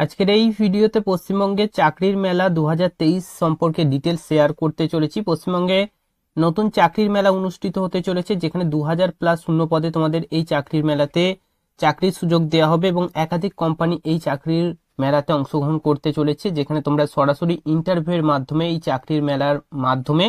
আজকের এই ভিডিওতে পশ্চিমবঙ্গে চাকরির মেলা দু সম্পর্কে ডিটেল শেয়ার করতে চলেছি পশ্চিমবঙ্গে নতুন চাকরির মেলা অনুষ্ঠিত হতে চলেছে যেখানে দু প্লাস শূন্য পদে তোমাদের এই চাকরির মেলাতে চাকরির সুযোগ দেওয়া হবে এবং একাধিক কোম্পানি এই চাকরির মেলাতে অংশগ্রহণ করতে চলেছে যেখানে তোমরা সরাসরি ইন্টারভিউয়ের মাধ্যমে এই চাকরির মেলার মাধ্যমে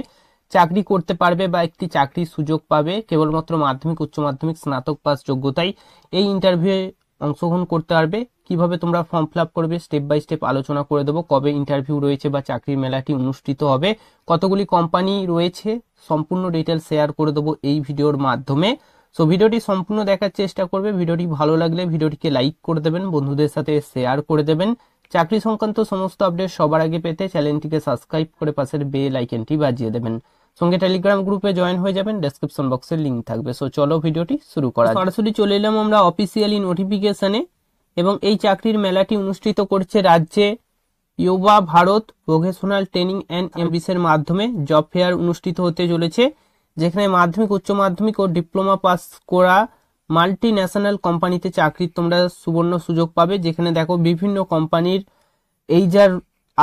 চাকরি করতে পারবে বা একটি চাকরির সুযোগ পাবে কেবলমাত্র মাধ্যমিক উচ্চ মাধ্যমিক স্নাতক পাস যোগ্যতাই এই ইন্টারভিউয়ে অংশগ্রহণ করতে পারবে কিভাবে তোমরা ফর্ম ফিল করবে স্টেপ বাই স্টেপ আলোচনা করে দেবো কবে ইন্টারভিউ রয়েছে বা চাকরির মেলাটি অনুষ্ঠিত হবে কতগুলি কোম্পানি রয়েছে সম্পূর্ণ ডিটেল শেয়ার করে দেবো এই ভিডিওর মাধ্যমে সো ভিডিওটি সম্পূর্ণ দেখার চেষ্টা করবে ভিডিওটি ভালো লাগলে ভিডিওটিকে লাইক করে দেবেন বন্ধুদের সাথে শেয়ার করে দেবেন চাকরি সংক্রান্ত সমস্ত আপডেট সবার আগে পেতে চ্যানেলটিকে সাবস্ক্রাইব করে পাশের বেল আইকনটি বাজিয়ে দেবেন সঙ্গে টেলিগ্রাম গ্রুপে জয়েন হয়ে যাবেন ডেসক্রিপশন বক্সের লিঙ্ক থাকবে সো চলো ভিডিওটি শুরু করা সরাসরি চলে এলাম আমরা অফিসিয়ালি নোটিফিকেশানে এবং এই চাকরির মেলাটি অনুষ্ঠিত করছে রাজ্যে Yuva Bharat vocational training and এমবিসের মাধ্যমে জব ফেয়ার অনুষ্ঠিত হতে চলেছে যেখানে মাধ্যমিক উচ্চ মাধ্যমিক ও ডিপ্লোমা পাস করা মাল্টি ন্যাশনাল কোম্পানিতে চাকরির তোমরা সুবর্ণ সুযোগ পাবে যেখানে দেখো বিভিন্ন কোম্পানির এই যার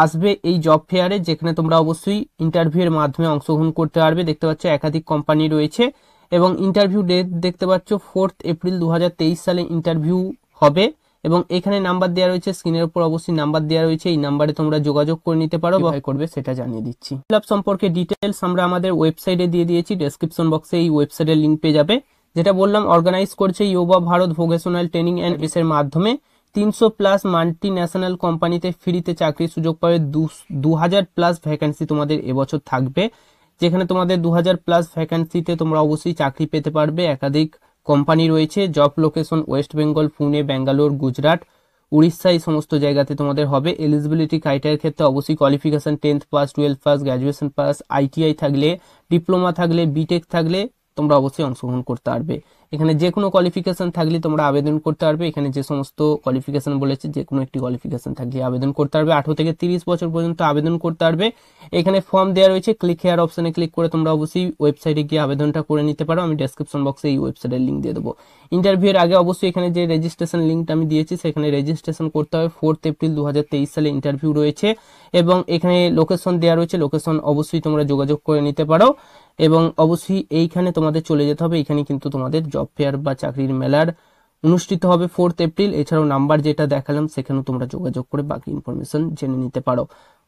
আসবে এই জব ফেয়ারে যেখানে তোমরা অবশ্যই ইন্টারভিউয়ের মাধ্যমে অংশগ্রহণ করতে পারবে দেখতে পাচ্ছ একাধিক কোম্পানি রয়েছে এবং ইন্টারভিউ ডেট দেখতে পাচ্ছ ফোর্থ এপ্রিল দু সালে ইন্টারভিউ হবে এবং এখানে নাম্বার দেওয়া রয়েছে স্ক্রিনের উপর অবশ্যই নাম্বার দেওয়া রয়েছে এই নাম্বারে তোমরা যোগাযোগ করে নিতে পারো বা করবে সেটা জানিয়ে দিচ্ছি ফিল সম্পর্কে ডিটেলস আমরা আমাদের ওয়েবসাইটে দিয়ে দিয়েছি ডেসক্রিপশন বক্সে এই ওয়েবসাইটের লিঙ্ক পেয়ে যাবে যেটা বললাম অর্গানাইজ করছে Yuva Bharat vocational training and এর মাধ্যমে তিনশো প্লাস মাল্টি ন্যাশনাল কোম্পানিতে ফ্রিতে চাকরির সুযোগ পাবে দু হাজার প্লাস ভ্যাকান্সি তোমাদের এবছর থাকবে যেখানে তোমাদের দু হাজার প্লাস ভ্যাকান্সিতে তোমরা অবশ্যই চাকরি পেতে পারবে একাধিক কোম্পানি রয়েছে জব লোকেশন ওয়েস্ট বেঙ্গল পুনে ব্যাঙ্গালোর গুজরাট উড়িষ্যা এই সমস্ত জায়গাতে তোমাদের হবে এলিজিবিলিটি ক্রাইটেরিয়ার ক্ষেত্রে অবশ্যই qualification tenth pass twelfth pass graduation pass ITI থাকলে ডিপ্লোমা থাকলে বিটেক থাকলে তোমরা অবশ্যই অংশগ্রহণ করতে পারবে এখানে যে কোনো কোয়ালিফিকেশান থাকলে তোমরা আবেদন করতে পারবে এখানে যে সমস্ত কোয়ালিফিকেশান বলেছে যে কোনো একটি কোয়ালিফিকেশান থাকলে আবেদন করতে পারবে আঠেরো থেকে তিরিশ বছর পর্যন্ত আবেদন করতে পারবে এখানে ফর্ম দেওয়া রয়েছে ক্লিক হেয়ার অপশানে ক্লিক করে তোমরা অবশ্যই ওয়েবসাইটে গিয়ে আবেদনটা করে নিতে পারো আমি ডেসক্রিপশন বক্সে এই ওয়েবসাইটের লিঙ্ক দিয়ে দেবো ইন্টারভিউর আগে অবশ্যই এখানে যে রেজিস্ট্রেশন লিঙ্কটা আমি দিয়েছি সেখানে রেজিস্ট্রেশন করতে হবে ফোর্থ এপ্রিল দু সালে ইন্টারভিউ রয়েছে এবং এখানে লোকেশন দেওয়া রয়েছে লোকেশন অবশ্যই তোমরা যোগাযোগ করে নিতে পারো এবং অবশ্যই এইখানে তোমাদের চলে যেতে হবে এখানে কিন্তু তোমাদের জব জব ফেয়ার বা চাকরির মেলার অনুষ্ঠিত হবে ফোর্থ এপ্রিল এছাড়াও নাম্বার যেটা দেখালাম সেখানেও তোমরা যোগাযোগ করে বাকি ইনফরমেশন জেনে নিতে পারো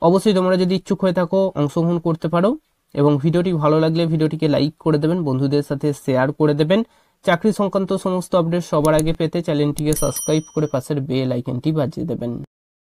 অবশ্যই তোমরা যদি ইচ্ছুক হয়ে থাকো অংশগ্রহণ করতে পারো এবং ভিডিওটি ভালো লাগলে ভিডিওটিকে লাইক করে দেবেন বন্ধুদের সাথে শেয়ার করে দেবেন চাকরি সংক্রান্ত সমস্ত আপডেট সবার আগে পেতে চ্যানেলটিকে সাবস্ক্রাইব করে পাশের বেল আইকনটি বাজিয়ে দেবেন